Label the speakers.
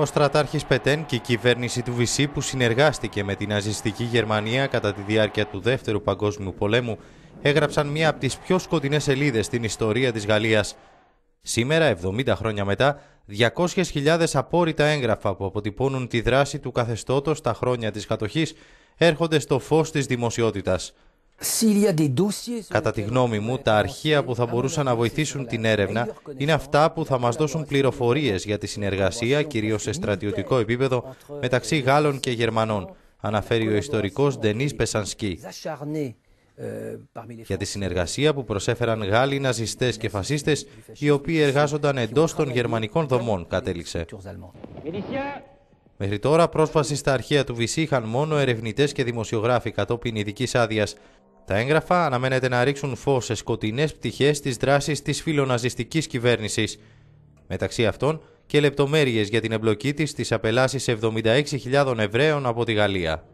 Speaker 1: Ο στρατάρχης Πετέν και η κυβέρνηση του Βυσί που συνεργάστηκε με την ναζιστική Γερμανία κατά τη διάρκεια του Δεύτερου Παγκόσμιου Πολέμου έγραψαν μία από τις πιο σκοτεινές σελίδες στην ιστορία της Γαλλίας. Σήμερα, 70 χρόνια μετά, 200.000 απόρριτα έγγραφα που αποτυπώνουν τη δράση του καθεστώτος στα χρόνια της κατοχής έρχονται στο φως της δημοσιότητας. Κατά τη γνώμη μου, τα αρχεία που θα μπορούσαν να βοηθήσουν την έρευνα είναι αυτά που θα μας δώσουν πληροφορίες για τη συνεργασία, κυρίως σε στρατιωτικό επίπεδο, μεταξύ Γάλλων και Γερμανών, αναφέρει ο ιστορικός Ντένις Πεσανσκή.
Speaker 2: Euh,
Speaker 1: για τη συνεργασία που προσέφεραν Γάλλοι ναζιστές και φασίστες, οι οποίοι εργάζονταν εντός των γερμανικών δομών, κατέληξε. Μέχρι τώρα πρόσβαση στα αρχεία του Βυσί είχαν μόνο ερευνητές και δημοσιογράφοι κατόπιν ειδικής άδειας τα έγγραφα αναμένεται να ρίξουν φως σε σκοτεινές πτυχές της δράσης της φιλοναζιστικής κυβέρνησης. Μεταξύ αυτών και λεπτομέρειες για την εμπλοκή της στις απελάσεις 76.000 Εβραίων από τη Γαλλία.